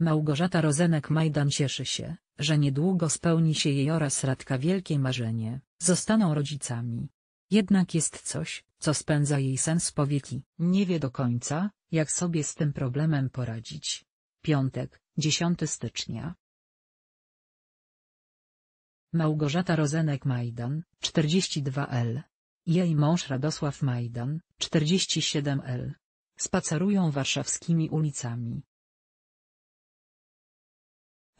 Małgorzata Rozenek-Majdan cieszy się, że niedługo spełni się jej oraz Radka wielkie marzenie, zostaną rodzicami. Jednak jest coś, co spędza jej sen z powieki. Nie wie do końca, jak sobie z tym problemem poradzić. Piątek, 10 stycznia. Małgorzata Rozenek-Majdan, 42L. Jej mąż Radosław Majdan, 47L. Spacerują warszawskimi ulicami,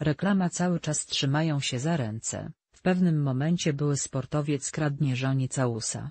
Reklama cały czas trzymają się za ręce. W pewnym momencie były sportowiec kradnie żonie całusa.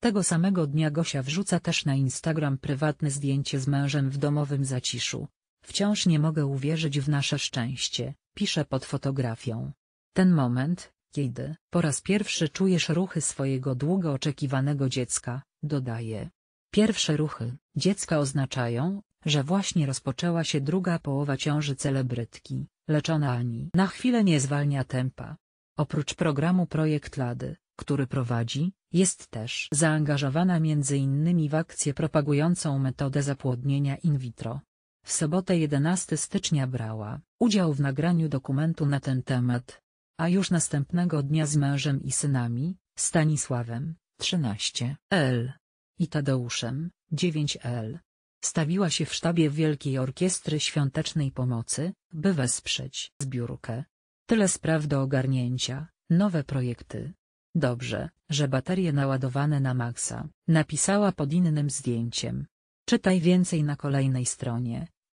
Tego samego dnia Gosia wrzuca też na Instagram prywatne zdjęcie z mężem w domowym zaciszu. Wciąż nie mogę uwierzyć w nasze szczęście, pisze pod fotografią. Ten moment, kiedy po raz pierwszy czujesz ruchy swojego długo oczekiwanego dziecka, dodaje. Pierwsze ruchy dziecka oznaczają, że właśnie rozpoczęła się druga połowa ciąży celebrytki, lecz ona ani na chwilę nie zwalnia tempa. Oprócz programu Projekt Lady, który prowadzi, jest też zaangażowana m.in. w akcję propagującą metodę zapłodnienia in vitro. W sobotę 11 stycznia brała udział w nagraniu dokumentu na ten temat, a już następnego dnia z mężem i synami, Stanisławem, 13, L. i Tadeuszem, 9 L stawiła się w sztabie Wielkiej Orkiestry Świątecznej Pomocy, by wesprzeć zbiórkę. Tyle spraw do ogarnięcia, nowe projekty. Dobrze, że baterie naładowane na maksa, napisała pod innym zdjęciem. Czytaj więcej na kolejnej stronie.